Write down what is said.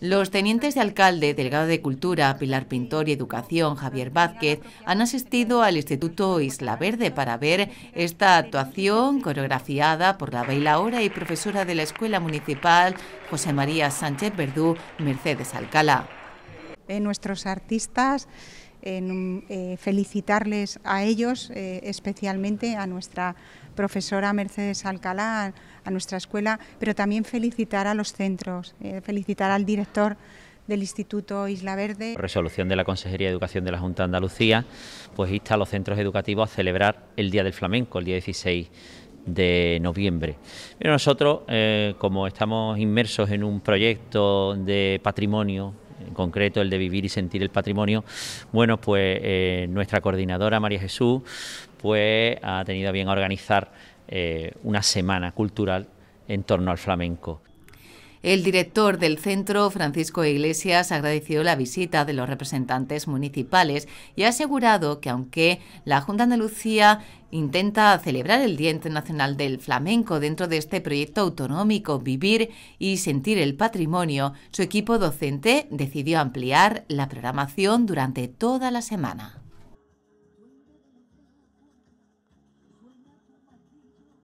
Los tenientes de alcalde, delegado de Cultura, Pilar Pintor y Educación, Javier Vázquez, han asistido al Instituto Isla Verde para ver esta actuación coreografiada por la bailaora y profesora de la Escuela Municipal José María Sánchez Verdú, Mercedes Alcala. Eh, nuestros artistas en, mm, eh, felicitarles a ellos, eh, especialmente a nuestra profesora Mercedes Alcalá, a, nuestra escuela, pero también felicitar a los centros, eh, felicitar al director del Instituto Isla Verde. Resolución de la Consejería de Educación de la Junta de Andalucía, pues insta a los centros educativos a celebrar el Día del Flamenco, el día 16 de noviembre. Pero nosotros, como estamos inmersos en un proyecto de patrimonio en concreto el de vivir y sentir el patrimonio, bueno, pues eh, nuestra coordinadora María Jesús, pues ha tenido bien organizar eh, una semana cultural en torno al flamenco. El director del centro, Francisco Iglesias, agradeció la visita de los representantes municipales y ha asegurado que aunque la Junta de Andalucía intenta celebrar el Día Internacional del Flamenco dentro de este proyecto autonómico Vivir y Sentir el Patrimonio, su equipo docente decidió ampliar la programación durante toda la semana.